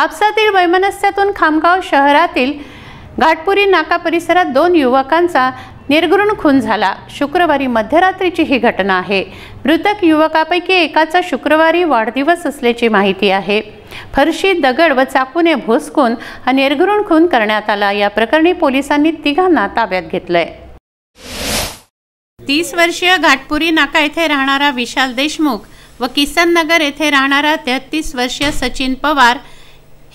आपसातील वैमनस्यातून खामगाव शहरातील घाटपुरी नाका परिसरात दोन युवकांचा निर्घृण खून झाला शुक्रवारी मध्यरात्रीची ही घटना आहे मृतक युवकापैकी एकाचा शुक्रवारी वाढदिवस असल्याची माहिती आहे फरशी दगड व चाकूने भोसकून हा निर्घृण खून करण्यात आला या प्रकरणी पोलिसांनी तिघांना ताब्यात घेतलंय तीस वर्षीय घाटपुरी नाका येथे राहणारा विशाल देशमुख व किसन नगर येथे राहणारा तेहतीस वर्षीय सचिन पवार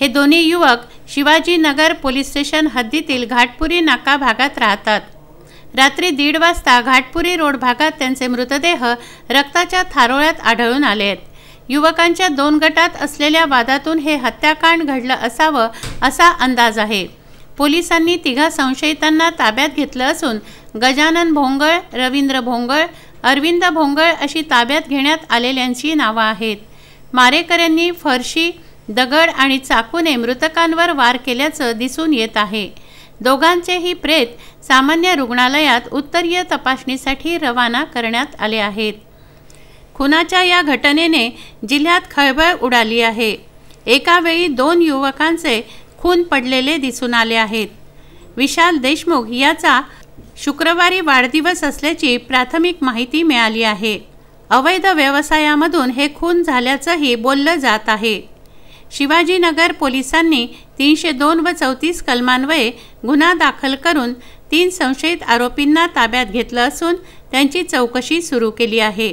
हे दोन्ही युवक शिवाजीनगर पोलीस स्टेशन हद्दीतील घाटपुरी नाका भागात राहतात रात्री दीड वाजता घाटपुरी रोड भागात त्यांचे मृतदेह रक्ताच्या थारोळ्यात आढळून आले आहेत युवकांच्या दोन गटात असलेल्या वादातून हे हत्याकांड घडलं असावं असा अंदाज आहे पोलिसांनी तिघा संशयितांना ताब्यात घेतलं असून गजानन भोंगळ रवींद्र भोंगळ अरविंद भोंगळ अशी ताब्यात घेण्यात आलेल्यांची नावं आहेत मारेकऱ्यांनी फरशी दगड आणि चाकूने मृतकांवर वार केल्याचं दिसून येत आहे दोघांचेही प्रेत सामान्य रुग्णालयात उत्तरीय तपासणीसाठी रवाना करण्यात आले आहेत खुनाच्या या घटनेने जिल्ह्यात खळबळ उडाली आहे एकावेळी दोन युवकांचे खून पडलेले दिसून आले आहेत विशाल देशमुख याचा शुक्रवारी वाढदिवस असल्याची प्राथमिक माहिती मिळाली आहे अवैध व्यवसायामधून हे खून झाल्याचंही बोललं जात आहे शिवाजीनगर पोलिसांनी तीनशे दोन व चौतीस कलमान्वये गुन्हा दाखल करून तीन संशयित आरोपींना ताब्यात घेतलं असून त्यांची चौकशी सुरू केली आहे